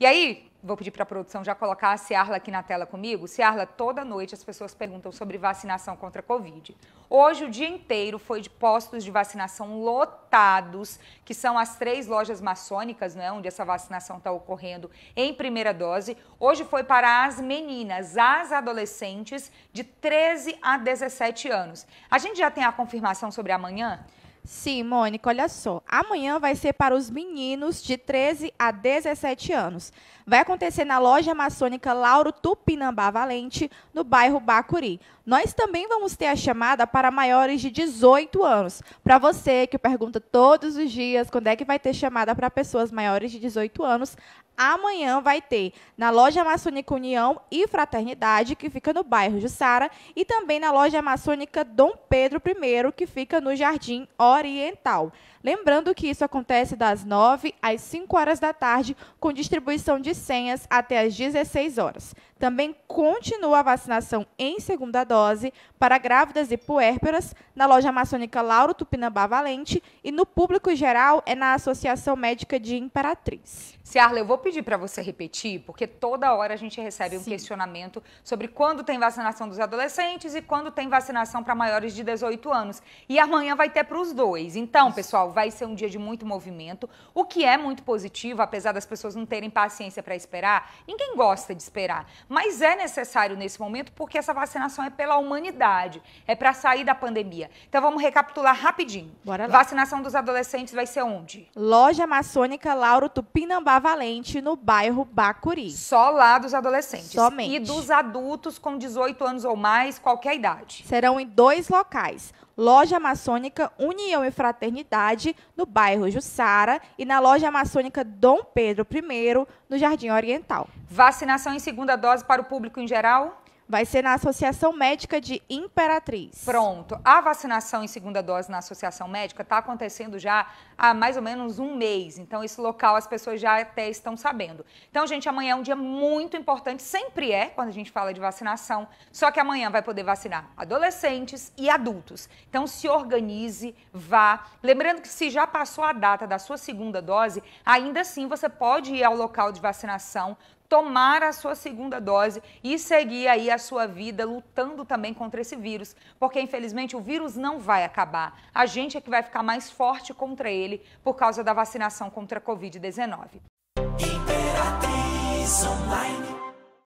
E aí, vou pedir para a produção já colocar a Ciarla aqui na tela comigo. Ciarla, toda noite as pessoas perguntam sobre vacinação contra a Covid. Hoje o dia inteiro foi de postos de vacinação lotados, que são as três lojas maçônicas, né, onde essa vacinação está ocorrendo em primeira dose. Hoje foi para as meninas, as adolescentes de 13 a 17 anos. A gente já tem a confirmação sobre amanhã? Sim, Mônica, olha só. Amanhã vai ser para os meninos de 13 a 17 anos. Vai acontecer na loja maçônica Lauro Tupinambá Valente, no bairro Bacuri. Nós também vamos ter a chamada para maiores de 18 anos. Para você que pergunta todos os dias quando é que vai ter chamada para pessoas maiores de 18 anos, Amanhã vai ter na loja maçônica União e Fraternidade, que fica no bairro Jussara, e também na loja maçônica Dom Pedro I, que fica no Jardim Ó Oriental. Lembrando que isso acontece das 9 às 5 horas da tarde, com distribuição de senhas até às 16 horas. Também continua a vacinação em segunda dose para grávidas e puérperas na loja maçônica Lauro Tupinambá Valente e no público geral é na Associação Médica de Imperatriz. Ciarla, eu vou pedir para você repetir, porque toda hora a gente recebe Sim. um questionamento sobre quando tem vacinação dos adolescentes e quando tem vacinação para maiores de 18 anos. E amanhã vai ter para os dois. Então, pessoal, vai ser um dia de muito movimento, o que é muito positivo, apesar das pessoas não terem paciência para esperar. Ninguém gosta de esperar, mas é necessário nesse momento porque essa vacinação é pela humanidade, é para sair da pandemia. Então, vamos recapitular rapidinho. Bora lá. Vacinação dos adolescentes vai ser onde? Loja Maçônica Lauro Tupinambá Valente, no bairro Bacuri. Só lá dos adolescentes. Somente. E dos adultos com 18 anos ou mais, qualquer idade. Serão em dois locais. Loja Maçônica União e Fraternidade, no bairro Jussara, e na Loja Maçônica Dom Pedro I, no Jardim Oriental. Vacinação em segunda dose para o público em geral? Vai ser na Associação Médica de Imperatriz. Pronto. A vacinação em segunda dose na Associação Médica está acontecendo já há mais ou menos um mês. Então, esse local as pessoas já até estão sabendo. Então, gente, amanhã é um dia muito importante. Sempre é quando a gente fala de vacinação. Só que amanhã vai poder vacinar adolescentes e adultos. Então, se organize, vá. Lembrando que se já passou a data da sua segunda dose, ainda assim você pode ir ao local de vacinação tomar a sua segunda dose e seguir aí a sua vida lutando também contra esse vírus, porque infelizmente o vírus não vai acabar. A gente é que vai ficar mais forte contra ele por causa da vacinação contra a Covid-19.